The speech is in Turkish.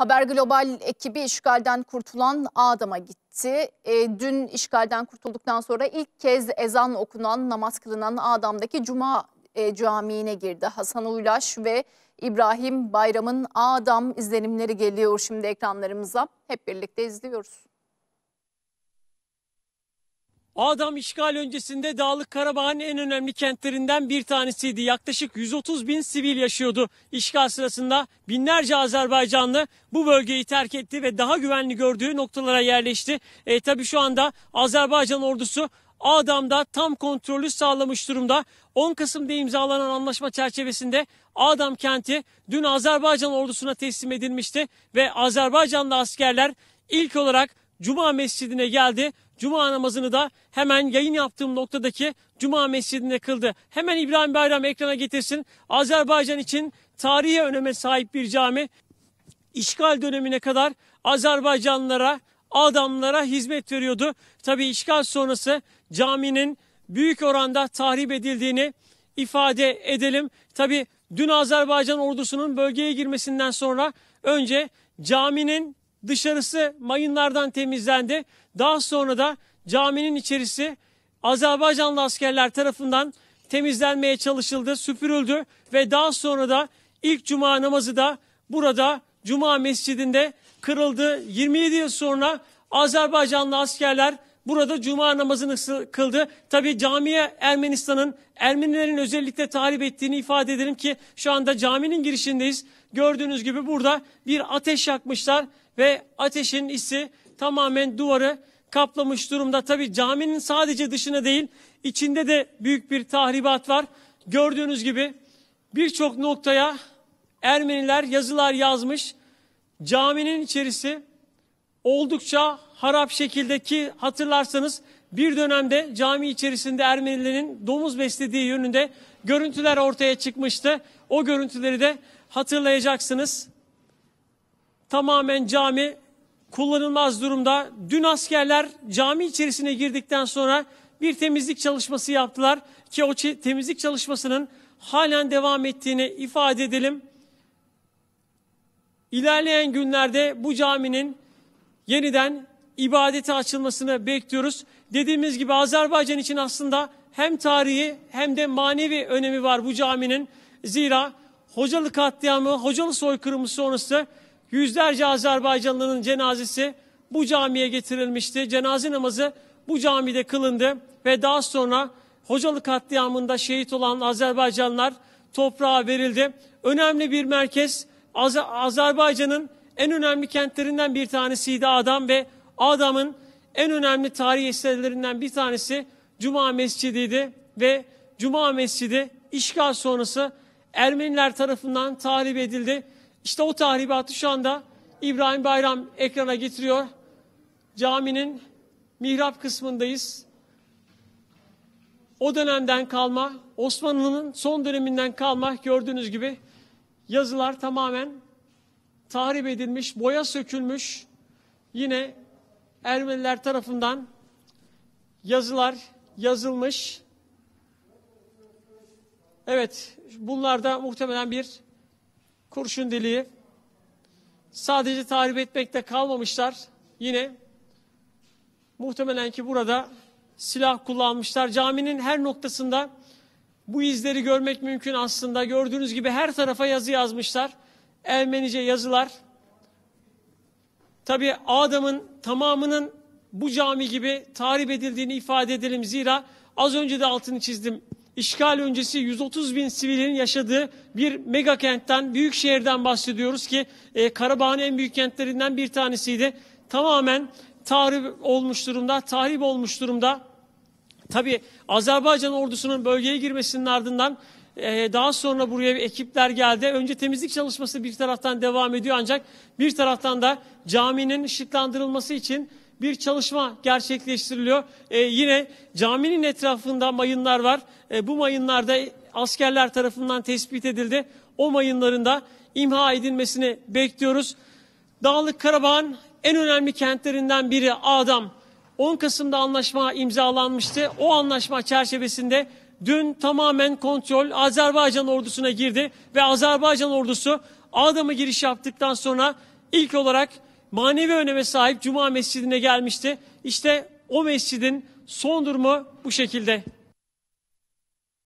Haber Global ekibi işgalden kurtulan Adam'a gitti. E, dün işgalden kurtulduktan sonra ilk kez ezan okunan, namaz kılınan Adam'daki Cuma e, Camii'ne girdi. Hasan Uylaş ve İbrahim Bayram'ın Adam izlenimleri geliyor şimdi ekranlarımıza. Hep birlikte izliyoruz. Adam işgal öncesinde Dağlık Karabağ'ın en önemli kentlerinden bir tanesiydi. Yaklaşık 130 bin sivil yaşıyordu. İşgal sırasında binlerce Azerbaycanlı bu bölgeyi terk etti ve daha güvenli gördüğü noktalara yerleşti. E, tabii şu anda Azerbaycan ordusu Adam'da tam kontrolü sağlamış durumda. 10 Kasım'da imzalanan anlaşma çerçevesinde Adam kenti dün Azerbaycan ordusuna teslim edilmişti ve Azerbaycanlı askerler ilk olarak Cuma Mescidi'ne geldi. Cuma namazını da hemen yayın yaptığım noktadaki Cuma Mescidi'nde kıldı. Hemen İbrahim Bayram ekrana getirsin. Azerbaycan için tarihi öneme sahip bir cami. İşgal dönemine kadar Azerbaycanlılara, adamlara hizmet veriyordu. Tabi işgal sonrası caminin büyük oranda tahrip edildiğini ifade edelim. Tabi dün Azerbaycan ordusunun bölgeye girmesinden sonra önce caminin Dışarısı mayınlardan temizlendi. Daha sonra da caminin içerisi Azerbaycanlı askerler tarafından temizlenmeye çalışıldı, süpürüldü ve daha sonra da ilk cuma namazı da burada Cuma Mescidinde kırıldı. 27 yıl sonra Azerbaycanlı askerler Burada cuma namazını kıldı. Tabii camiye Ermenistan'ın Ermenilerin özellikle talip ettiğini ifade edelim ki şu anda caminin girişindeyiz. Gördüğünüz gibi burada bir ateş yakmışlar ve ateşin isi tamamen duvarı kaplamış durumda. Tabii caminin sadece dışına değil içinde de büyük bir tahribat var. Gördüğünüz gibi birçok noktaya Ermeniler yazılar yazmış. Caminin içerisi oldukça harap şekildeki hatırlarsanız bir dönemde cami içerisinde Ermenilerin domuz beslediği yönünde görüntüler ortaya çıkmıştı. O görüntüleri de hatırlayacaksınız. Tamamen cami kullanılmaz durumda. Dün askerler cami içerisine girdikten sonra bir temizlik çalışması yaptılar ki o temizlik çalışmasının halen devam ettiğini ifade edelim. İlerleyen günlerde bu caminin yeniden ibadete açılmasını bekliyoruz. Dediğimiz gibi Azerbaycan için aslında hem tarihi hem de manevi önemi var bu caminin. Zira Hocalı katliamı, Hocalı soykırımı sonrası yüzlerce Azerbaycanlının cenazesi bu camiye getirilmişti. Cenaze namazı bu camide kılındı ve daha sonra Hocalı katliamında şehit olan Azerbaycanlar toprağa verildi. Önemli bir merkez Azer Azerbaycan'ın en önemli kentlerinden bir tanesiydi Adam ve Adam'ın en önemli tarih eserlerinden bir tanesi Cuma Mescidi'ydi ve Cuma Mescidi işgal sonrası Ermeniler tarafından tahrip edildi. İşte o tahribatı şu anda İbrahim Bayram ekrana getiriyor. Caminin mihrap kısmındayız. O dönemden kalma, Osmanlı'nın son döneminden kalma gördüğünüz gibi yazılar tamamen tahrip edilmiş, boya sökülmüş yine Ermeniler tarafından yazılar yazılmış. Evet, bunlarda muhtemelen bir kurşun deliği. Sadece tahrip etmekte kalmamışlar. Yine muhtemelen ki burada silah kullanmışlar. Caminin her noktasında bu izleri görmek mümkün aslında. Gördüğünüz gibi her tarafa yazı yazmışlar. Ermenice yazılar. Tabi Adam'ın tamamının bu cami gibi tahrip edildiğini ifade edelim. Zira az önce de altını çizdim. İşgal öncesi 130 bin sivilin yaşadığı bir mega kentten, büyük şehirden bahsediyoruz ki e, Karabağ'ın en büyük kentlerinden bir tanesiydi. Tamamen tahrip olmuş durumda, tahrip olmuş durumda. Tabi Azerbaycan ordusunun bölgeye girmesinin ardından ee, daha sonra buraya ekipler geldi. Önce temizlik çalışması bir taraftan devam ediyor ancak bir taraftan da caminin ışıklandırılması için bir çalışma gerçekleştiriliyor. Ee, yine caminin etrafında mayınlar var. Ee, bu da askerler tarafından tespit edildi. O mayınların da imha edilmesini bekliyoruz. Dağlık Karabağ'ın en önemli kentlerinden biri Adam. 10 Kasım'da anlaşma imzalanmıştı. O anlaşma çerçevesinde dün tamamen kontrol Azerbaycan ordusuna girdi ve Azerbaycan ordusu Adam'a giriş yaptıktan sonra ilk olarak manevi öneme sahip Cuma Mescidi'ne gelmişti. İşte o mescidin son durumu bu şekilde.